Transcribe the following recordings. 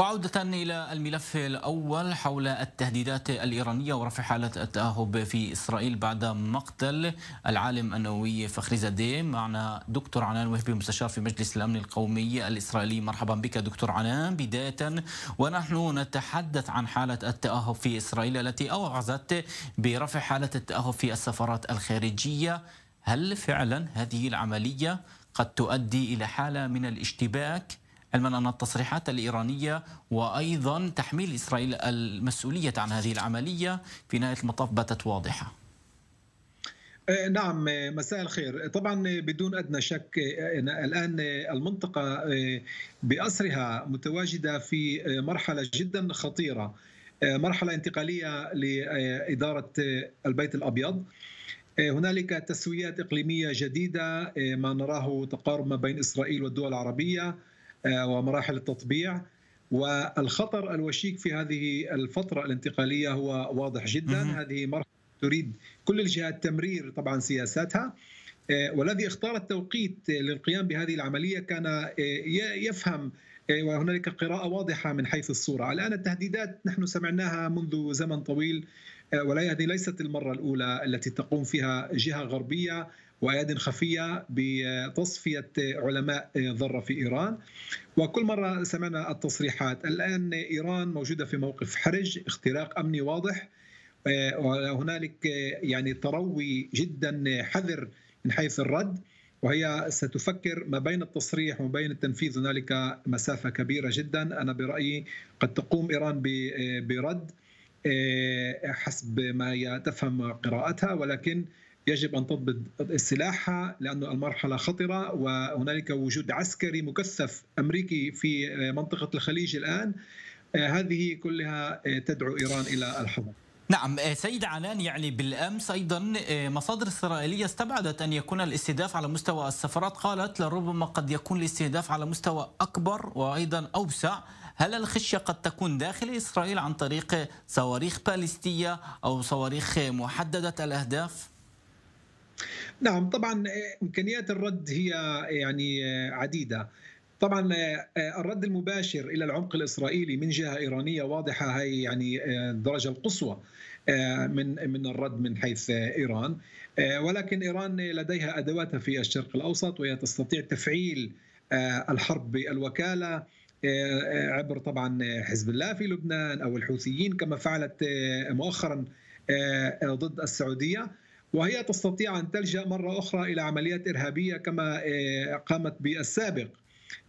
وعودة إلى الملف الأول حول التهديدات الإيرانية ورفع حالة التأهب في إسرائيل بعد مقتل العالم النووي فخري زاديه معنا دكتور عنان وهبي مستشار في مجلس الأمن القومي الإسرائيلي مرحبا بك دكتور عنان بداية ونحن نتحدث عن حالة التأهب في إسرائيل التي أوعزت برفع حالة التأهب في السفارات الخارجية هل فعلا هذه العملية قد تؤدي إلى حالة من الاشتباك علما أن التصريحات الإيرانية وأيضا تحميل إسرائيل المسؤولية عن هذه العملية في نهاية المطاف باتت واضحة أه، نعم أه، مساء الخير أه، طبعا بدون أدنى شك الآن المنطقة بأسرها متواجدة في مرحلة جدا خطيرة مرحلة انتقالية لإدارة البيت الأبيض هنالك تسويات إقليمية جديدة ما نراه تقارب ما بين إسرائيل والدول العربية آه، ومراحل التطبيع والخطر الوشيك في هذه الفترة الانتقالية هو واضح جدا مم. هذه مرحلة تريد كل الجهات تمرير طبعا سياساتها آه، والذي اختار التوقيت للقيام بهذه العملية كان آه، يفهم وهنالك قراءة واضحة من حيث الصورة الآن التهديدات نحن سمعناها منذ زمن طويل وهذه ليست المرة الأولى التي تقوم فيها جهة غربية وأياد خفية بتصفية علماء ذرة في إيران وكل مرة سمعنا التصريحات الآن إيران موجودة في موقف حرج اختراق أمني واضح وهنالك يعني تروي جدا حذر من حيث الرد وهي ستفكر ما بين التصريح وما بين التنفيذ هنالك مسافه كبيره جدا انا برايي قد تقوم ايران برد حسب ما تفهم قراءتها ولكن يجب ان تضبط سلاحها لانه المرحله خطره وهنالك وجود عسكري مكثف امريكي في منطقه الخليج الان هذه كلها تدعو ايران الى الحظر نعم آه، سيد عنان يعني بالامس ايضا آه، مصادر اسرائيليه استبعدت ان يكون الاستهداف على مستوى السفارات قالت لربما قد يكون الاستهداف على مستوى اكبر وايضا اوسع هل الخشية قد تكون داخل إسرائيل عن طريق صواريخ باليستية أو صواريخ محددة الأهداف؟ نعم طبعا آه، إمكانيات الرد هي آه، يعني آه، عديدة طبعا الرد المباشر الى العمق الاسرائيلي من جهه ايرانيه واضحه هي يعني الدرجه القصوى من من الرد من حيث ايران ولكن ايران لديها ادواتها في الشرق الاوسط وهي تستطيع تفعيل الحرب بالوكاله آه، عبر طبعا حزب الله في لبنان او الحوثيين كما فعلت آه، مؤخرا آه، ضد السعوديه وهي تستطيع ان تلجا مره اخرى الى عمليات ارهابيه كما قامت بالسابق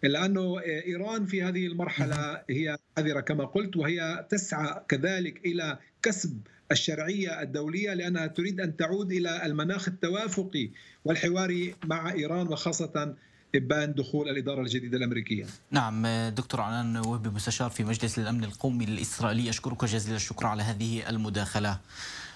لانه ايران في هذه المرحله هي حذره كما قلت وهي تسعى كذلك الى كسب الشرعيه الدوليه لانها تريد ان تعود الى المناخ التوافقي والحواري مع ايران وخاصه ابان دخول الاداره الجديده الامريكيه. نعم دكتور عنان وهبي مستشار في مجلس الامن القومي الاسرائيلي اشكرك جزيل الشكر على هذه المداخله.